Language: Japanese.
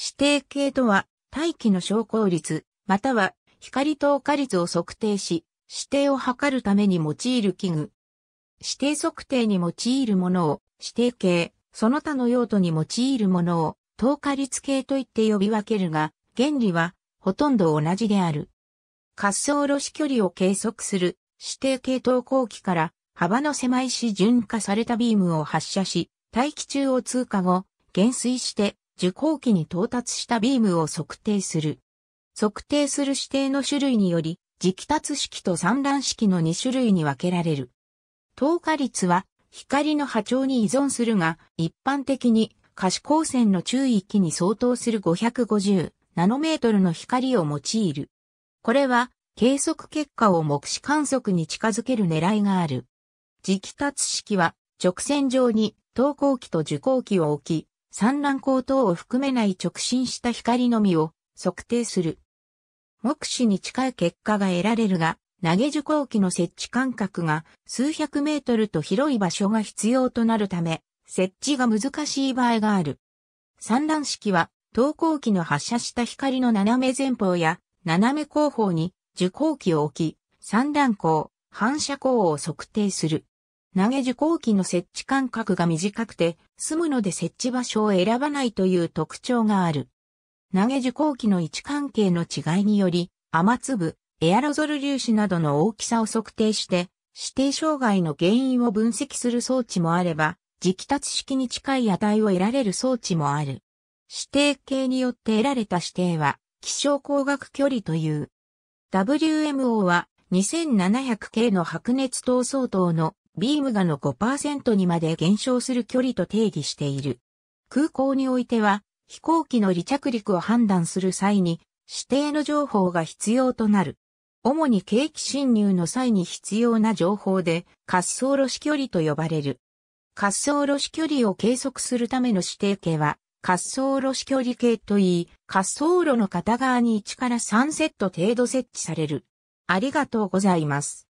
指定系とは、大気の昇降率、または光透過率を測定し、指定を測るために用いる器具。指定測定に用いるものを指定系、その他の用途に用いるものを透過率系と言って呼び分けるが、原理はほとんど同じである。滑走路子距離を計測する指定系投光機から幅の狭いし順化されたビームを発射し、大気中を通過後、減衰して受光器に到達したビームを測定する。測定する指定の種類により、磁気達式と散乱式の2種類に分けられる。透過率は光の波長に依存するが、一般的に可視光線の注意域に相当する550ナノメートルの光を用いる。これは計測結果を目視観測に近づける狙いがある。磁気達式は直線上に投光器と受光器を置き、産卵口等を含めない直進した光のみを測定する。目視に近い結果が得られるが、投げ受光器の設置間隔が数百メートルと広い場所が必要となるため、設置が難しい場合がある。産卵式は、投光器の発射した光の斜め前方や斜め後方に受光器を置き、産卵光、反射光を測定する。投げ受光器の設置間隔が短くて、済むので設置場所を選ばないという特徴がある。投げ受光器の位置関係の違いにより、雨粒、エアロゾル粒子などの大きさを測定して、指定障害の原因を分析する装置もあれば、磁気達式に近い値を得られる装置もある。指定系によって得られた指定は、気象工学距離という。WMO は2 7 0 0系の白熱等相当のビームがの5%にまで減少する距離と定義している。空港においては、飛行機の離着陸を判断する際に、指定の情報が必要となる。主に景気侵入の際に必要な情報で、滑走路視距離と呼ばれる。滑走路視距離を計測するための指定系は、滑走路視距離計といい、滑走路の片側に1から3セット程度設置される。ありがとうございます。